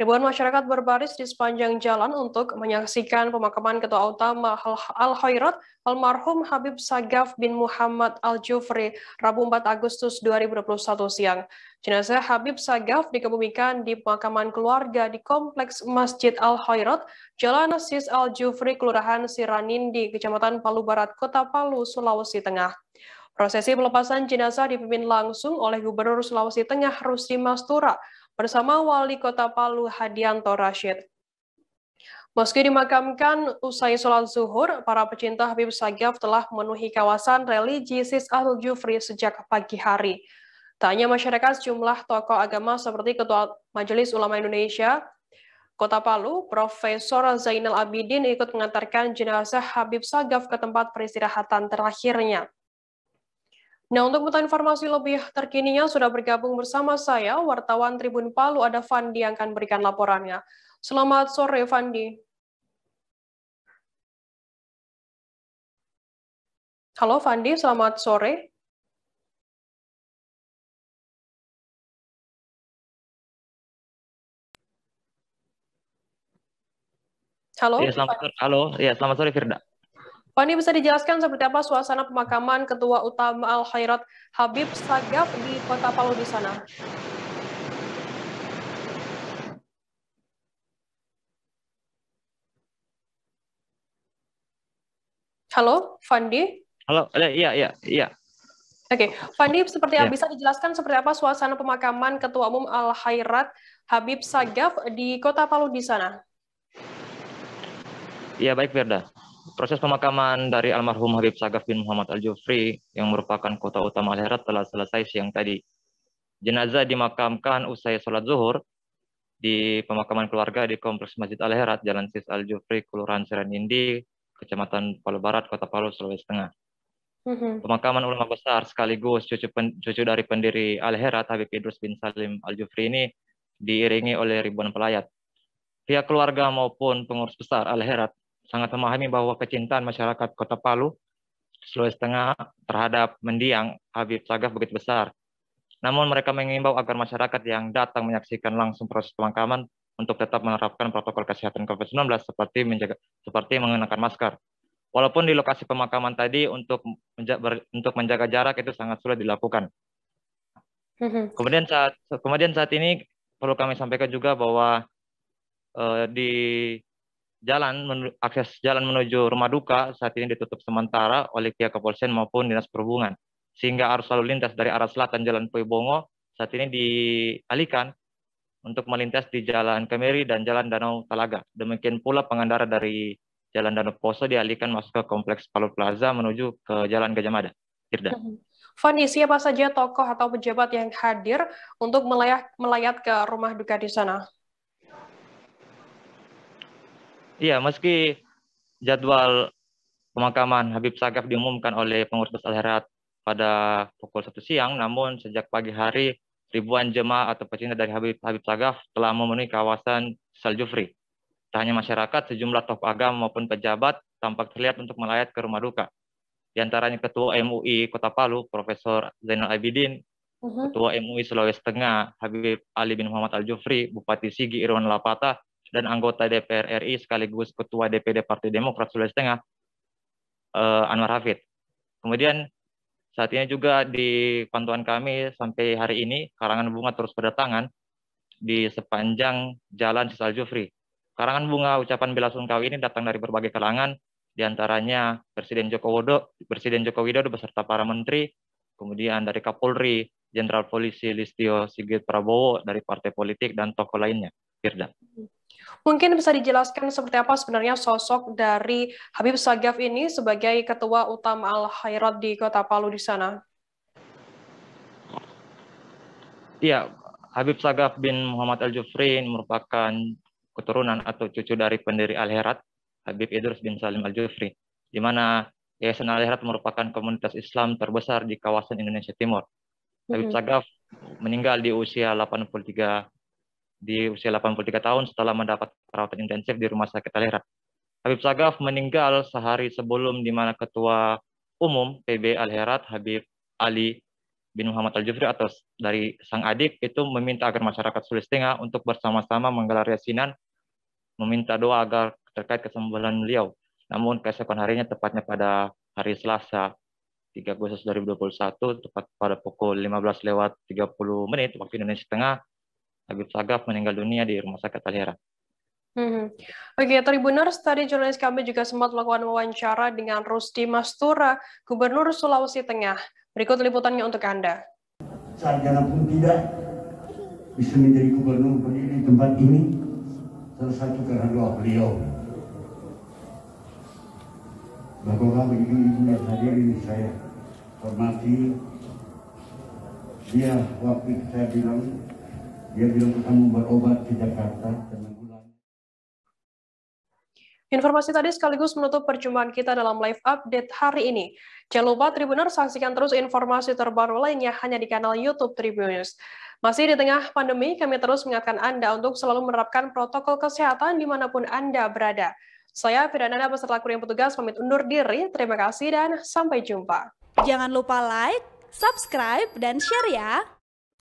Ribuan masyarakat berbaris di sepanjang jalan untuk menyaksikan pemakaman Ketua Utama al hoyrat almarhum Habib Sagaf bin Muhammad Al-Jufri Rabu 4 Agustus 2021 siang. Jenazah Habib Sagaf dikebumikan di pemakaman keluarga di Kompleks Masjid al hoyrat Jalan Sis Al-Jufri, Kelurahan Siranin di Kecamatan Palu Barat, Kota Palu, Sulawesi Tengah. Prosesi pelepasan jenazah dipimpin langsung oleh Gubernur Sulawesi Tengah Rusdi Mastura bersama Wali Kota Palu Hadianto Rashid. Meski dimakamkan usai sholat zuhur, para pecinta Habib Sagaf telah memenuhi kawasan religi Sis Ahlul Jufri sejak pagi hari. Tak hanya masyarakat, sejumlah tokoh agama seperti Ketua Majelis Ulama Indonesia, Kota Palu, Profesor Zainal Abidin ikut mengantarkan jenazah Habib Sagaf ke tempat peristirahatan terakhirnya. Nah, untuk mengetahui informasi lebih terkininya sudah bergabung bersama saya wartawan Tribun Palu ada Fandi yang akan berikan laporannya. Selamat sore Fandi. Halo Fandi, selamat sore. Halo. Ya, selamat sore. Halo, ya selamat sore Firda. Fani bisa dijelaskan seperti apa suasana pemakaman Ketua Utama Al Khairat Habib Sagaf di Kota Palu di sana? Halo, Fandi? Halo, eh, iya, iya, iya. Oke, okay. Fandi, seperti ya. bisa dijelaskan seperti apa suasana pemakaman Ketua Umum Al Khairat Habib Sagaf di Kota Palu di sana? Iya, baik, Firda. Proses pemakaman dari almarhum Habib Sagaf bin Muhammad Al-Jufri yang merupakan kota utama Al-Herat telah selesai siang tadi. Jenazah dimakamkan usai sholat zuhur di pemakaman keluarga di Kompleks Masjid Al-Herat, Jalan Sis Al-Jufri, Kelurahan Indi Kecamatan Palu Barat, Kota Palu, Sulawesi Tengah. Mm-hmm. Pemakaman ulama besar sekaligus cucu, pen, cucu dari pendiri Al-Herat Habib Idrus bin Salim Al-Jufri ini diiringi oleh ribuan pelayat. Pihak keluarga maupun pengurus besar Al-Herat sangat memahami bahwa kecintaan masyarakat Kota Palu, Sulawesi Tengah terhadap mendiang Habib Sagaf begitu besar. Namun mereka mengimbau agar masyarakat yang datang menyaksikan langsung proses pemakaman untuk tetap menerapkan protokol kesehatan COVID-19 seperti menjaga seperti mengenakan masker. Walaupun di lokasi pemakaman tadi untuk menjaga, untuk menjaga jarak itu sangat sulit dilakukan. Mm-hmm. Kemudian saat kemudian saat ini perlu kami sampaikan juga bahwa uh, di jalan akses jalan menuju rumah duka saat ini ditutup sementara oleh pihak kepolisian maupun dinas perhubungan sehingga arus lalu lintas dari arah selatan Jalan Poibongo saat ini dialihkan untuk melintas di Jalan Kemiri dan Jalan Danau Talaga. Demikian pula pengendara dari Jalan Danau Poso dialihkan masuk ke Kompleks Palu Plaza menuju ke Jalan Gajah Mada. Irda. Hmm. Fani, siapa saja tokoh atau pejabat yang hadir untuk melayat, melayat ke rumah duka di sana? Iya, meski jadwal pemakaman Habib Sagaf diumumkan oleh pengurus besar herat pada pukul 1 siang, namun sejak pagi hari ribuan jemaah atau pecinta dari Habib Habib Sagaf telah memenuhi kawasan Saljufri. Tak hanya masyarakat, sejumlah tokoh agama maupun pejabat tampak terlihat untuk melayat ke rumah duka. Di antaranya Ketua MUI Kota Palu, Profesor Zainal Abidin, uh-huh. Ketua MUI Sulawesi Tengah, Habib Ali bin Muhammad Al-Jufri, Bupati Sigi Irwan Lapata, dan anggota DPR RI sekaligus Ketua DPD Partai Demokrat Sulawesi Tengah, uh, Anwar Hafid. Kemudian saat ini juga di pantauan kami sampai hari ini karangan bunga terus berdatangan di sepanjang Jalan Sisal Jufri. Karangan bunga ucapan bela sungkawa ini datang dari berbagai kalangan, diantaranya Presiden Joko Widodo, Presiden Joko Widodo beserta para menteri, kemudian dari Kapolri, Jenderal Polisi Listio Sigit Prabowo dari partai politik dan tokoh lainnya. Firda. Mungkin bisa dijelaskan seperti apa sebenarnya sosok dari Habib Sagaf ini sebagai Ketua Utama Al-Hayrat di Kota Palu di sana? Ya, Habib Sagaf bin Muhammad Al-Jufri merupakan keturunan atau cucu dari pendiri al hayrat Habib Idrus bin Salim Al-Jufri, di mana Yayasan al hayrat merupakan komunitas Islam terbesar di kawasan Indonesia Timur. Habib Sagaf meninggal di usia 83 di usia 83 tahun setelah mendapat perawatan intensif di Rumah Sakit Alirat. Habib Sagaf meninggal sehari sebelum di mana Ketua Umum PB Al-Herat Habib Ali bin Muhammad Al-Jufri atau dari sang adik itu meminta agar masyarakat Sulawesi Tengah untuk bersama-sama menggelar yasinan meminta doa agar terkait kesembuhan beliau. Namun keesokan harinya tepatnya pada hari Selasa 3 Agustus 2021 tepat pada pukul 15 lewat 30 menit waktu Indonesia Tengah Habib Sagaf meninggal dunia di Rumah Sakit Al Hmm. Oke, okay, Tribuner, tadi jurnalis kami juga sempat melakukan wawancara dengan Rusti Mastura, Gubernur Sulawesi Tengah. Berikut liputannya untuk Anda. Sarjana pun tidak bisa menjadi gubernur di tempat ini, salah satu karena doa beliau. bapak kami ini ibu yang hadir ini saya hormati, dia waktu saya bilang dia bilang akan berobat ke Jakarta karena Informasi tadi sekaligus menutup perjumpaan kita dalam live update hari ini. Jangan lupa Tribuner saksikan terus informasi terbaru lainnya hanya di kanal YouTube Tribunnews. Masih di tengah pandemi, kami terus mengingatkan Anda untuk selalu menerapkan protokol kesehatan dimanapun Anda berada. Saya Firdananda, peserta kru yang petugas pamit undur diri. Terima kasih dan sampai jumpa. Jangan lupa like, subscribe, dan share ya.